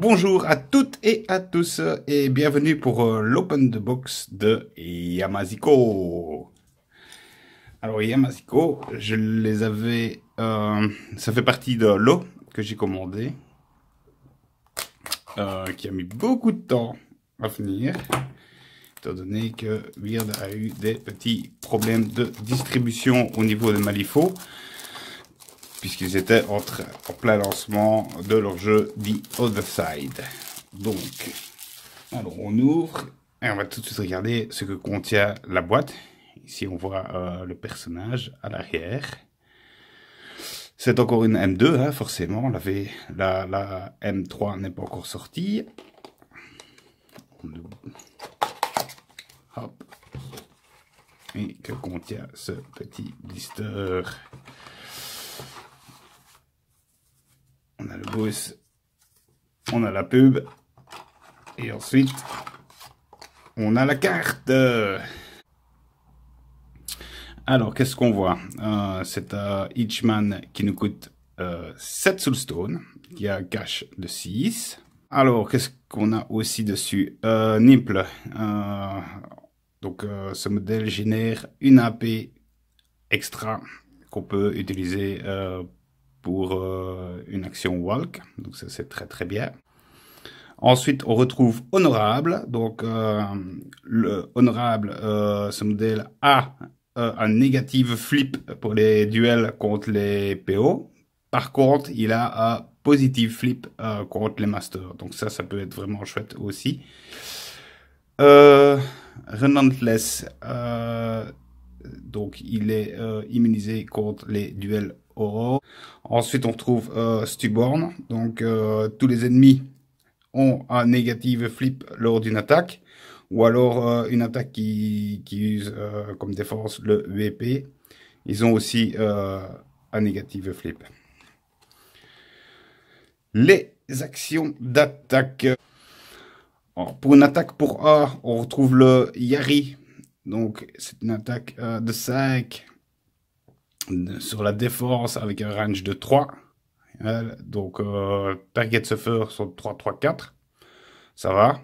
Bonjour à toutes et à tous et bienvenue pour euh, l'Open the Box de Yamaziko. Alors Yamaziko, je les avais... Euh, ça fait partie de l'eau que j'ai commandé, euh, qui a mis beaucoup de temps à venir, étant donné que Weird a eu des petits problèmes de distribution au niveau de Malifaux puisqu'ils étaient en, plein lancement de leur jeu The Other Side. Donc, alors on ouvre et on va tout de suite regarder ce que contient la boîte. Ici, on voit euh, le personnage à l'arrière. C'est encore une M2, hein, forcément. la, la M3 n'est pas encore sortie. Hop. Et que contient ce petit blister on a la pub. Et ensuite, on a la carte. Alors, qu'est-ce qu'on voit euh, C'est un Hitchman qui nous coûte euh, 7 Soulstone, qui a un cash de 6. Alors, qu'est-ce qu'on a aussi dessus euh, Nimple. Euh, donc, euh, ce modèle génère une AP extra qu'on peut utiliser pour euh, une action walk. Donc ça c'est très très bien. Ensuite, on retrouve Honorable. Donc, euh, le Honorable, euh, ce modèle a un négatif flip pour les duels contre les PO. Par contre, il a un positif flip contre les masters. Donc ça, ça peut être vraiment chouette aussi. Euh, donc il est immunisé contre les duels Ensuite, on retrouve euh, Stuborn. Donc, euh, tous les ennemis ont un négative flip lors d'une attaque. Ou alors euh, une attaque qui, qui use comme défense le VP. E Ils ont aussi un négative flip. Les actions d'attaque. Pour une attaque pour A, on retrouve le Yari. Donc, c'est une attaque de 5 sur la défense avec un range de 3. Euh, donc, euh, target suffer sur 3, 3, 4. Ça va.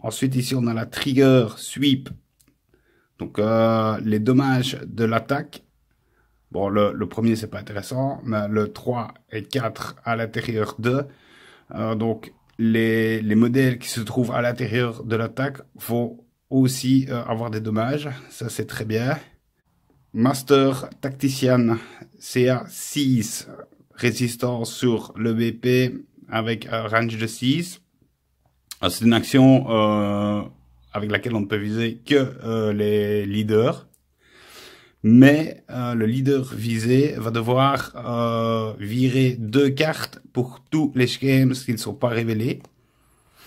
Ensuite, ici, on a la trigger sweep. Donc, euh, les dommages de l'attaque. Bon, le, premier, c'est pas intéressant, mais le 3 et 4 à l'intérieur de. Euh, donc, les, modèles qui se trouvent à l'intérieur de l'attaque vont aussi avoir des dommages. Ça, c'est très bien. Master Tactician CA6, résistant sur le BP avec un range de 6. Euh, c'est une action euh, avec laquelle on ne peut viser que euh, les leaders. Mais le leader visé va devoir virer deux cartes pour tous les games qui ne sont pas révélés.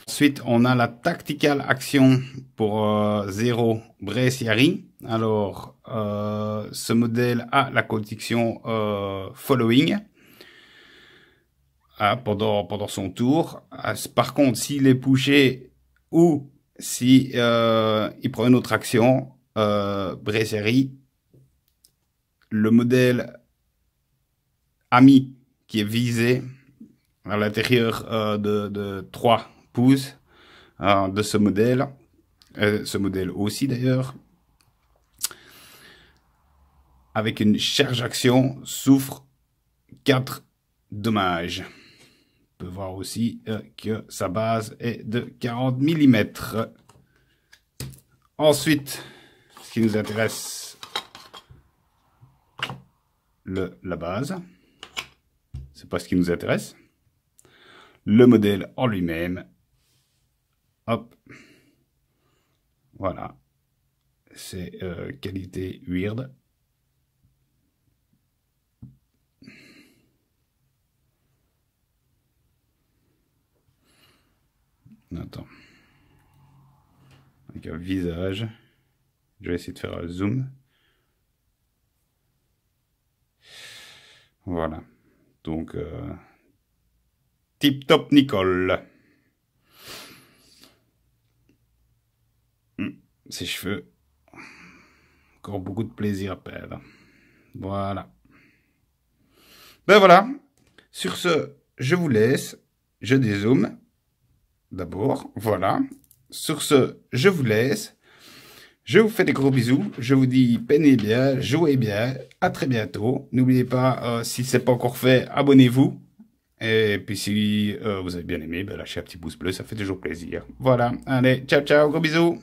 Ensuite, on a la tactical action pour 0 Bresciari. Alors, ce modèle a la condition euh, following hein, pendant, pendant son tour. Ah, par contre, s'il est poussé ou si euh, il prend une autre action, euh, le modèle ami qui est visé à l'intérieur euh, de, 3 pouces hein, de ce modèle, ce modèle aussi d'ailleurs, avec une charge action, souffre 4 dommages. On peut voir aussi euh, que sa base est de 40 mm. Ensuite, ce qui nous intéresse, le, la base. C'est pas ce qui nous intéresse. Le modèle en lui-même. Hop. Voilà. C'est euh, qualité weird. Avec un visage. Je vais essayer de faire un zoom. Voilà. Donc, euh, tip top Nicole. Hmm, ses cheveux. Encore beaucoup de plaisir à perdre. Voilà. Ben voilà. Sur ce, je vous laisse. Je dézoome d'abord. Voilà. Sur ce, je vous laisse. Je vous fais des gros bisous. Je vous dis peinez bien, jouez bien. À très bientôt. N'oubliez pas, euh, si c'est pas encore fait, abonnez-vous. Et puis si euh, vous avez bien aimé, ben lâchez un petit pouce bleu, ça fait toujours plaisir. Voilà. Allez, ciao, ciao, gros bisous.